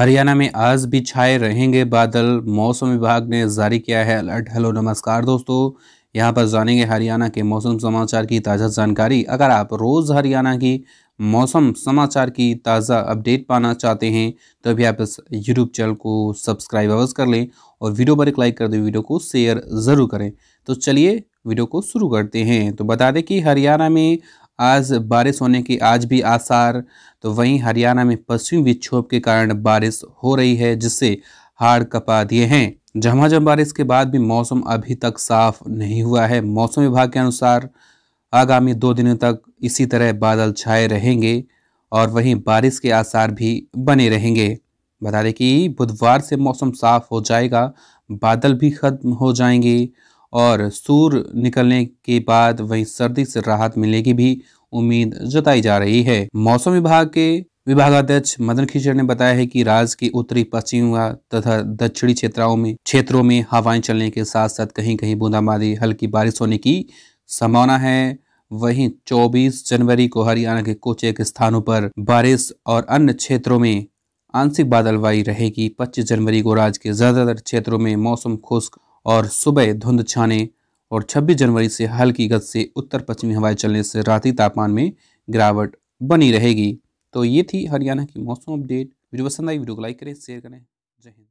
हरियाणा में आज भी छाए रहेंगे बादल मौसम विभाग ने जारी किया है अलर्ट हेलो नमस्कार दोस्तों यहाँ पर जानेंगे हरियाणा के मौसम समाचार की ताज़ा जानकारी अगर आप रोज़ हरियाणा की मौसम समाचार की ताज़ा अपडेट पाना चाहते हैं तो अभी आप इस यूट्यूब चैनल को सब्सक्राइब अवश्य कर लें और वीडियो पर एक लाइक कर दें वीडियो को शेयर ज़रूर करें तो चलिए वीडियो को शुरू करते हैं तो बता दें कि हरियाणा में आज बारिश होने के आज भी आसार तो वहीं हरियाणा में पश्चिमी विक्षोभ के कारण बारिश हो रही है जिससे हाड़ कपा दिए हैं झमाझम बारिश के बाद भी मौसम अभी तक साफ नहीं हुआ है मौसम विभाग के अनुसार आगामी दो दिनों तक इसी तरह बादल छाए रहेंगे और वहीं बारिश के आसार भी बने रहेंगे बता दें कि बुधवार से मौसम साफ हो जाएगा बादल भी खत्म हो जाएंगे और सूर निकलने के बाद वहीं सर्दी से राहत मिलने की भी उम्मीद जताई जा रही है मौसम विभाग के विभागाध्यक्ष मदन खीचड़ ने बताया है कि राज्य के उत्तरी पश्चिम तथा दक्षिणी क्षेत्रों में क्षेत्रों में हवाएं चलने के साथ साथ कहीं कहीं बूंदाबांदी हल्की बारिश होने की संभावना है वहीं 24 जनवरी को हरियाणा के कुछ एक स्थानों पर बारिश और अन्य क्षेत्रों में आंशिक बादलवाई रहेगी 25 जनवरी को राज्य के ज्यादातर क्षेत्रों में मौसम खुश्क और सुबह धुंध छाने और 26 जनवरी से हल्की गत से उत्तर पश्चिमी हवाएं चलने से राती तापमान में गिरावट बनी रहेगी तो ये थी हरियाणा की मौसम अपडेट वीडियो पसंद आई वीडियो को लाइक करें शेयर करें जय हिंद